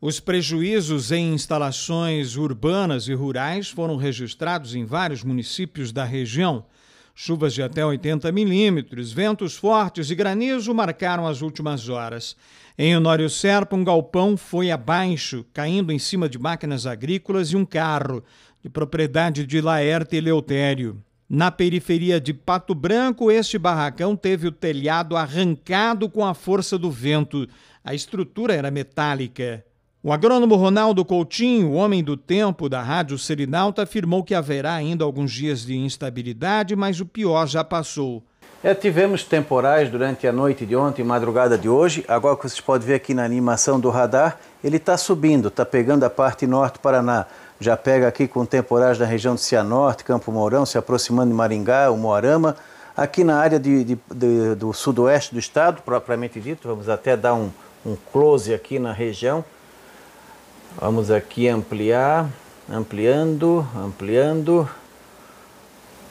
Os prejuízos em instalações urbanas e rurais foram registrados em vários municípios da região. Chuvas de até 80 milímetros, ventos fortes e granizo marcaram as últimas horas. Em Honório Serpa, um galpão foi abaixo, caindo em cima de máquinas agrícolas e um carro, de propriedade de Laerte Eleutério. Na periferia de Pato Branco, este barracão teve o telhado arrancado com a força do vento. A estrutura era metálica. O agrônomo Ronaldo Coutinho, homem do tempo da Rádio Serinalta, afirmou que haverá ainda alguns dias de instabilidade, mas o pior já passou. É, tivemos temporais durante a noite de ontem e madrugada de hoje. Agora que vocês podem ver aqui na animação do radar, ele está subindo, está pegando a parte norte do Paraná. Já pega aqui com temporais na região de Cianorte, Campo Mourão, se aproximando de Maringá, o Moarama. Aqui na área de, de, de, do sudoeste do estado, propriamente dito, vamos até dar um, um close aqui na região. Vamos aqui ampliar, ampliando, ampliando.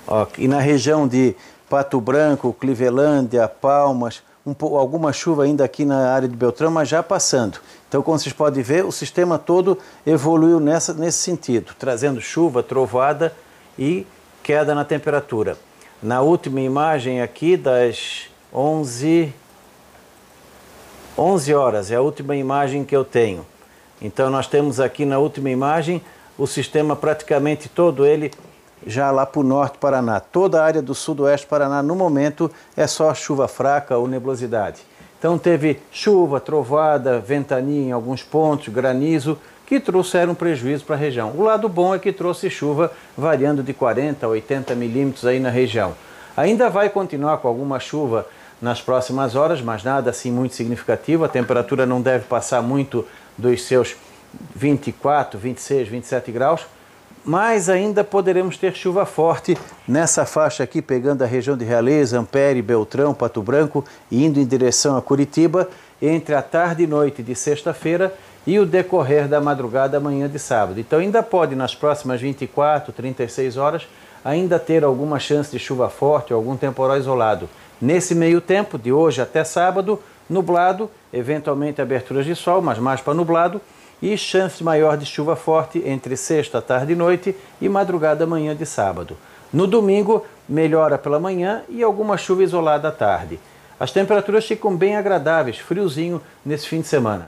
Ó, e na região de Pato Branco, Clivelândia, Palmas, um, alguma chuva ainda aqui na área de Beltrão, mas já passando. Então, como vocês podem ver, o sistema todo evoluiu nessa, nesse sentido, trazendo chuva, trovada e queda na temperatura. Na última imagem aqui das 11 11 horas, é a última imagem que eu tenho. Então nós temos aqui na última imagem o sistema praticamente todo ele já lá para o norte Paraná. Toda a área do sudoeste Paraná no momento é só chuva fraca ou nebulosidade. Então teve chuva, trovada, ventania em alguns pontos, granizo, que trouxeram prejuízo para a região. O lado bom é que trouxe chuva variando de 40 a 80 milímetros aí na região. Ainda vai continuar com alguma chuva nas próximas horas, mas nada assim muito significativo. A temperatura não deve passar muito dos seus 24, 26, 27 graus, mas ainda poderemos ter chuva forte nessa faixa aqui, pegando a região de Realeza, Ampere, Beltrão, Pato Branco e indo em direção a Curitiba entre a tarde e noite de sexta-feira e o decorrer da madrugada amanhã de sábado. Então ainda pode nas próximas 24, 36 horas ainda ter alguma chance de chuva forte ou algum temporal isolado. Nesse meio tempo, de hoje até sábado, nublado, eventualmente aberturas de sol, mas mais para nublado, e chance maior de chuva forte entre sexta, tarde e noite e madrugada manhã de sábado. No domingo, melhora pela manhã e alguma chuva isolada à tarde. As temperaturas ficam bem agradáveis, friozinho nesse fim de semana.